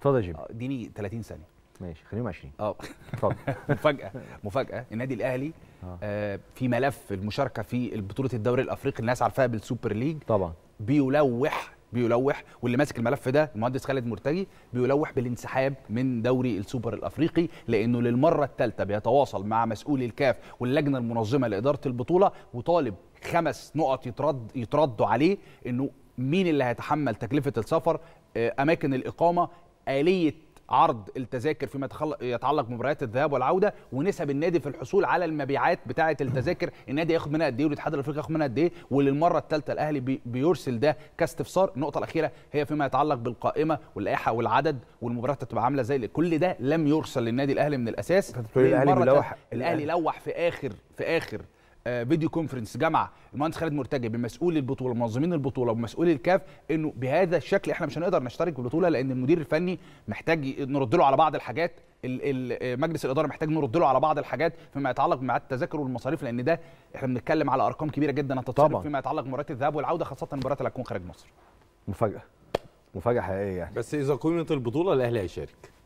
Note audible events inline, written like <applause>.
اتفضل يا جيم آه، اديني 30 ثانيه ماشي خليهم 20 اه اتفضل <laughs> مفاجاه مفاجاه النادي الاهلي آه. آه في ملف المشاركه في بطوله الدوري الافريقي الناس عارفاها بالسوبر ليج طبعا بيلوح بيلوح واللي ماسك الملف ده المهندس خالد مرتجي بيلوح بالانسحاب من دوري السوبر الافريقي لانه للمره الثالثه بيتواصل مع مسؤولي الكاف واللجنه المنظمه لاداره البطوله وطالب خمس نقط يترد يتردوا عليه انه مين اللي هيتحمل تكلفه السفر آه، اماكن الاقامه آلية عرض التذاكر فيما يتعلق بمباريات الذهاب والعوده ونسب النادي في الحصول على المبيعات بتاعه التذاكر النادي ياخد منها قد ايه والاتحاد الافريقي ياخد منها قد ايه وللمره الثالثه الاهلي بيرسل ده كاستفسار النقطه الاخيره هي فيما يتعلق بالقائمه واللائحه والعدد والمباريات هتبقى عامله ازاي كل ده لم يرسل للنادي الاهلي من الاساس الاهلي لوح الاهلي لوح في اخر في اخر آه، فيديو كونفرنس جمع المهندس خالد مرتجي بمسؤول البطوله منظمين البطوله ومسؤول الكاف انه بهذا الشكل احنا مش هنقدر نشترك بالبطوله لان المدير الفني محتاج نرد له على بعض الحاجات آه، مجلس الاداره محتاج نرد له على بعض الحاجات فيما يتعلق بميعاد التذاكر والمصاريف لان ده احنا بنتكلم على ارقام كبيره جدا هتتصرف فيما يتعلق بمباريات الذهاب والعوده خاصه المباريات اللي هتكون خارج مصر مفاجاه مفاجاه حقيقيه يعني بس اذا قيمه البطوله الاهلي هيشارك